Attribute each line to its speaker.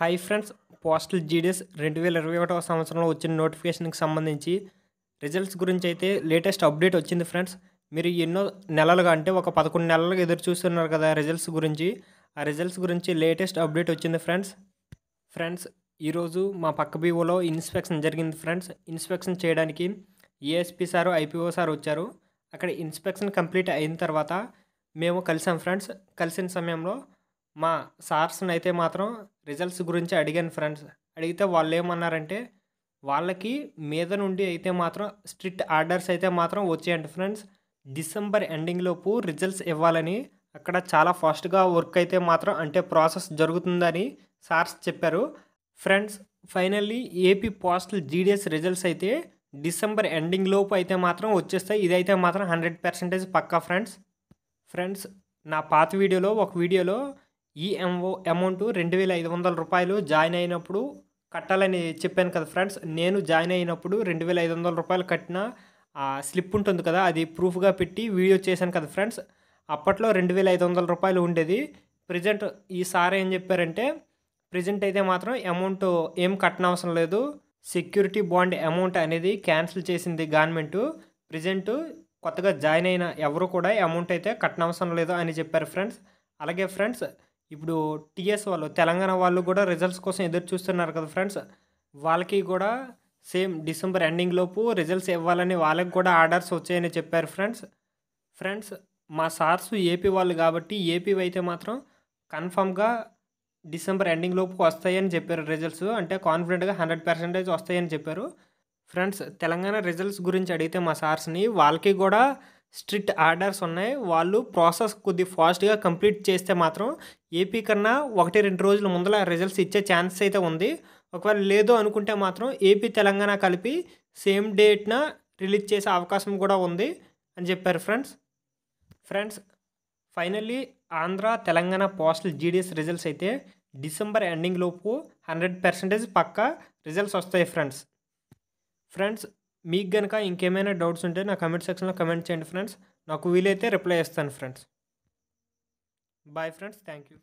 Speaker 1: hi friends postal GDS రెండు వేల ఇరవై ఒకటవ సంవత్సరంలో వచ్చిన నోటిఫికేషన్కి సంబంధించి రిజల్ట్స్ గురించి అయితే లేటెస్ట్ అప్డేట్ వచ్చింది ఫ్రెండ్స్ మీరు ఎన్నో నెలలుగా అంటే ఒక పదకొండు నెలలుగా ఎదురు చూస్తున్నారు కదా రిజల్ట్స్ గురించి ఆ రిజల్ట్స్ గురించి లేటెస్ట్ అప్డేట్ వచ్చింది ఫ్రెండ్స్ ఫ్రెండ్స్ ఈరోజు మా పక్క బీవోలో ఇన్స్పెక్షన్ జరిగింది ఫ్రెండ్స్ ఇన్స్పెక్షన్ చేయడానికి ఏఎస్పీ సారు ఐపీఓ సార్ వచ్చారు అక్కడ ఇన్స్పెక్షన్ కంప్లీట్ అయిన తర్వాత మేము కలిసాం ఫ్రెండ్స్ కలిసిన సమయంలో మా సార్స్ని అయితే మాత్రం రిజల్ట్స్ గురించి అడిగాను ఫ్రెండ్స్ అడిగితే వాళ్ళు ఏమన్నారంటే వాళ్ళకి మీద నుండి అయితే మాత్రం స్ట్రిక్ట్ ఆర్డర్స్ అయితే మాత్రం వచ్చేయండి ఫ్రెండ్స్ డిసెంబర్ ఎండింగ్ లోపు రిజల్ట్స్ ఇవ్వాలని అక్కడ చాలా ఫాస్ట్గా వర్క్ అయితే మాత్రం అంటే ప్రాసెస్ జరుగుతుందని సార్స్ చెప్పారు friends finally AP postal GDS results అయితే డిసెంబర్ ఎండింగ్ లోపు అయితే మాత్రం వచ్చేస్తాయి ఇదైతే మాత్రం హండ్రెడ్ పర్సెంటేజ్ పక్కా ఫ్రెండ్స్ ఫ్రెండ్స్ నా పాత వీడియోలో ఒక వీడియోలో ఈ ఎంఓ అమౌంట్ రెండు వేల ఐదు వందల రూపాయలు జాయిన్ అయినప్పుడు కట్టాలని చెప్పాను కదా ఫ్రెండ్స్ నేను జాయిన్ అయినప్పుడు రెండు వేల ఐదు వందల రూపాయలు కట్టిన స్లిప్ ఉంటుంది కదా అది ప్రూఫ్గా పెట్టి వీడియో చేశాను కదా ఫ్రెండ్స్ అప్పట్లో రెండు వేల ఐదు వందల రూపాయలు ఉండేది ప్రజెంట్ ఈసారి ఏం చెప్పారంటే ప్రజెంట్ అయితే మాత్రం అమౌంట్ ఏం కట్టనవసరం లేదు సెక్యూరిటీ బాండ్ అమౌంట్ అనేది క్యాన్సిల్ చేసింది గవర్నమెంట్ ప్రజెంట్ కొత్తగా జాయిన్ అయిన ఎవరు కూడా అమౌంట్ అయితే కట్టనవసరం లేదు అని చెప్పారు ఫ్రెండ్స్ అలాగే ఫ్రెండ్స్ ఇప్పుడు టీఎస్ వాళ్ళు తెలంగాణ వాళ్ళు కూడా రిజల్ట్స్ కోసం ఎదురు చూస్తున్నారు కదా ఫ్రెండ్స్ వాళ్ళకి కూడా సేమ్ డిసెంబర్ ఎండింగ్ లోపు రిజల్ట్స్ ఇవ్వాలని వాళ్ళకి కూడా ఆర్డర్స్ వచ్చాయని చెప్పారు ఫ్రెండ్స్ ఫ్రెండ్స్ మా సార్స్ ఏపీ వాళ్ళు కాబట్టి ఏపీ అయితే మాత్రం కన్ఫామ్గా డిసెంబర్ ఎండింగ్ లోపు వస్తాయని చెప్పారు రిజల్ట్స్ అంటే కాన్ఫిడెంట్గా హండ్రెడ్ పర్సెంటేజ్ వస్తాయని చెప్పారు ఫ్రెండ్స్ తెలంగాణ రిజల్ట్స్ గురించి అడిగితే మా సార్స్ని వాళ్ళకి కూడా స్ట్రిక్ట్ ఆర్డర్స్ ఉన్నాయి వాళ్ళు ప్రాసెస్ కొద్ది ఫాస్ట్గా కంప్లీట్ చేస్తే మాత్రం ఏపీ కన్నా ఒకటి రెండు రోజుల ముందర రిజల్ట్స్ ఇచ్చే ఛాన్స్ అయితే ఉంది ఒకవేళ లేదు అనుకుంటే మాత్రం ఏపీ తెలంగాణ కలిపి సేమ్ డేట్న రిలీజ్ చేసే అవకాశం కూడా ఉంది అని చెప్పారు friends friends finally Andhra Telangana postal GDS results అయితే డిసెంబర్ ఎండింగ్ లోపు హండ్రెడ్ పర్సెంటేజ్ పక్కా రిజల్ట్స్ వస్తాయి ఫ్రెండ్స్ ఫ్రెండ్స్ మీకు కనుక ఇంకేమైనా డౌట్స్ ఉంటే నా కమెంట్ సెక్షన్లో కమెంట్ చేయండి ఫ్రెండ్స్ నాకు వీలైతే రిప్లై చేస్తాను friends bye friends thank you